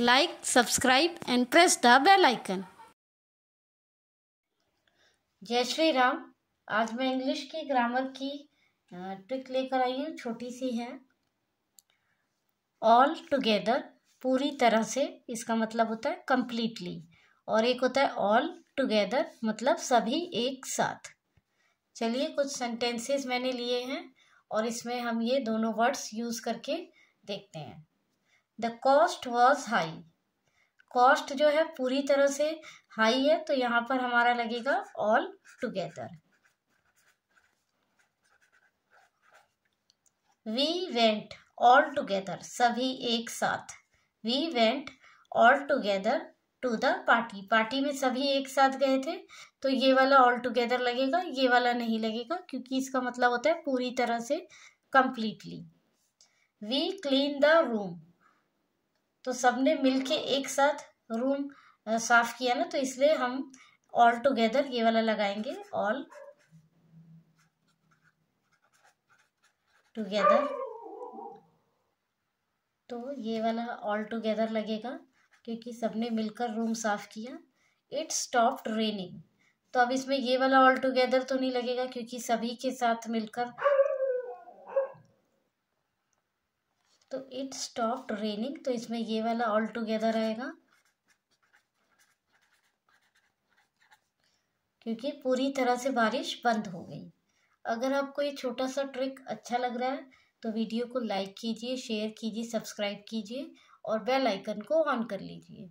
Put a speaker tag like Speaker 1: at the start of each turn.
Speaker 1: Like subscribe and press the bell icon. जय श्री राम आज मैं इंग्लिश की ग्रामर की ट्रिक लेकर आई हूँ छोटी सी है ऑल टुगेदर पूरी तरह से इसका मतलब होता है कंप्लीटली और एक होता है ऑल टुगेदर मतलब सभी एक साथ चलिए कुछ सेंटेंसेस मैंने लिए हैं और इसमें हम ये दोनों वर्ड्स यूज़ करके देखते हैं the cost was high cost जो है पूरी तरह से हाई है तो यहाँ पर हमारा लगेगा all together we went all together सभी एक साथ we went all together to the party party में सभी एक साथ गए थे तो ये वाला ऑल टूगेदर लगेगा ये वाला नहीं लगेगा क्योंकि इसका मतलब होता है पूरी तरह से completely we clean the room तो सबने मिलके एक साथ रूम साफ किया ना तो इसलिए हम ऑल टुगेदर ये वाला लगाएंगे ऑल टुगेदर तो ये वाला ऑल टुगेदर लगेगा क्योंकि सबने मिलकर रूम साफ किया इट स्टॉप्ड रेनिंग तो अब इसमें ये वाला ऑल टुगेदर तो नहीं लगेगा क्योंकि सभी के साथ मिलकर तो इट स्टॉप रेनिंग तो इसमें ये वाला ऑल टुगेदर आएगा क्योंकि पूरी तरह से बारिश बंद हो गई अगर आपको ये छोटा सा ट्रिक अच्छा लग रहा है तो वीडियो को लाइक कीजिए शेयर कीजिए सब्सक्राइब कीजिए और बेल आइकन को ऑन कर लीजिए